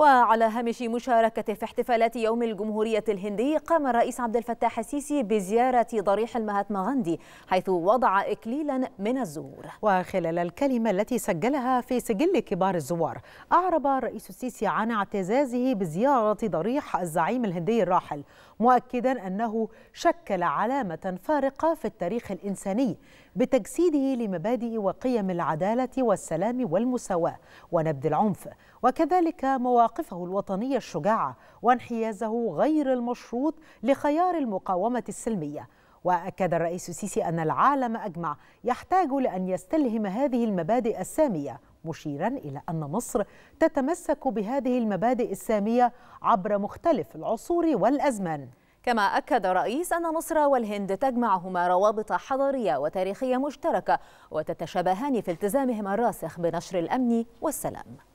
وعلى هامش مشاركته في احتفالات يوم الجمهورية الهندي قام الرئيس عبد الفتاح السيسي بزيارة ضريح المهاتما غاندي حيث وضع إكليلا من الزهور وخلال الكلمة التي سجلها في سجل كبار الزوار أعرب الرئيس السيسي عن اعتزازه بزيارة ضريح الزعيم الهندي الراحل مؤكدا أنه شكل علامة فارقة في التاريخ الإنساني بتجسيده لمبادئ وقيم العدالة والسلام والمساواة ونبذ العنف وكذلك مواقع مواقفه الوطنية الشجاعة وانحيازه غير المشروط لخيار المقاومة السلمية وأكد الرئيس السيسي أن العالم أجمع يحتاج لأن يستلهم هذه المبادئ السامية مشيرا إلى أن مصر تتمسك بهذه المبادئ السامية عبر مختلف العصور والأزمان كما أكد رئيس أن مصر والهند تجمعهما روابط حضارية وتاريخية مشتركة وتتشابهان في التزامهما الراسخ بنشر الأمن والسلام